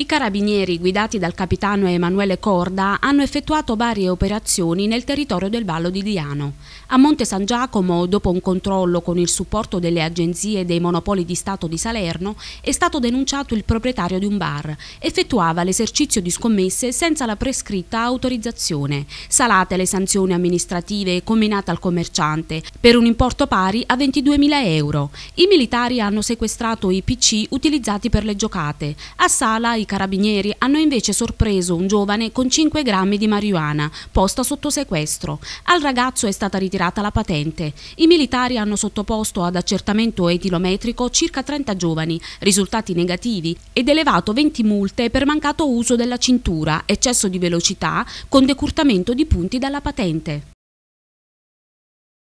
I carabinieri guidati dal capitano Emanuele Corda hanno effettuato varie operazioni nel territorio del Vallo di Diano. A Monte San Giacomo, dopo un controllo con il supporto delle agenzie dei monopoli di Stato di Salerno, è stato denunciato il proprietario di un bar. Effettuava l'esercizio di scommesse senza la prescritta autorizzazione. Salate le sanzioni amministrative combinate al commerciante per un importo pari a 22.000 euro. I militari hanno sequestrato i PC utilizzati per le giocate. A sala i carabinieri hanno invece sorpreso un giovane con 5 grammi di marijuana, posta sotto sequestro. Al ragazzo è stata ritirata la patente. I militari hanno sottoposto ad accertamento etilometrico circa 30 giovani, risultati negativi, ed elevato 20 multe per mancato uso della cintura, eccesso di velocità, con decurtamento di punti dalla patente.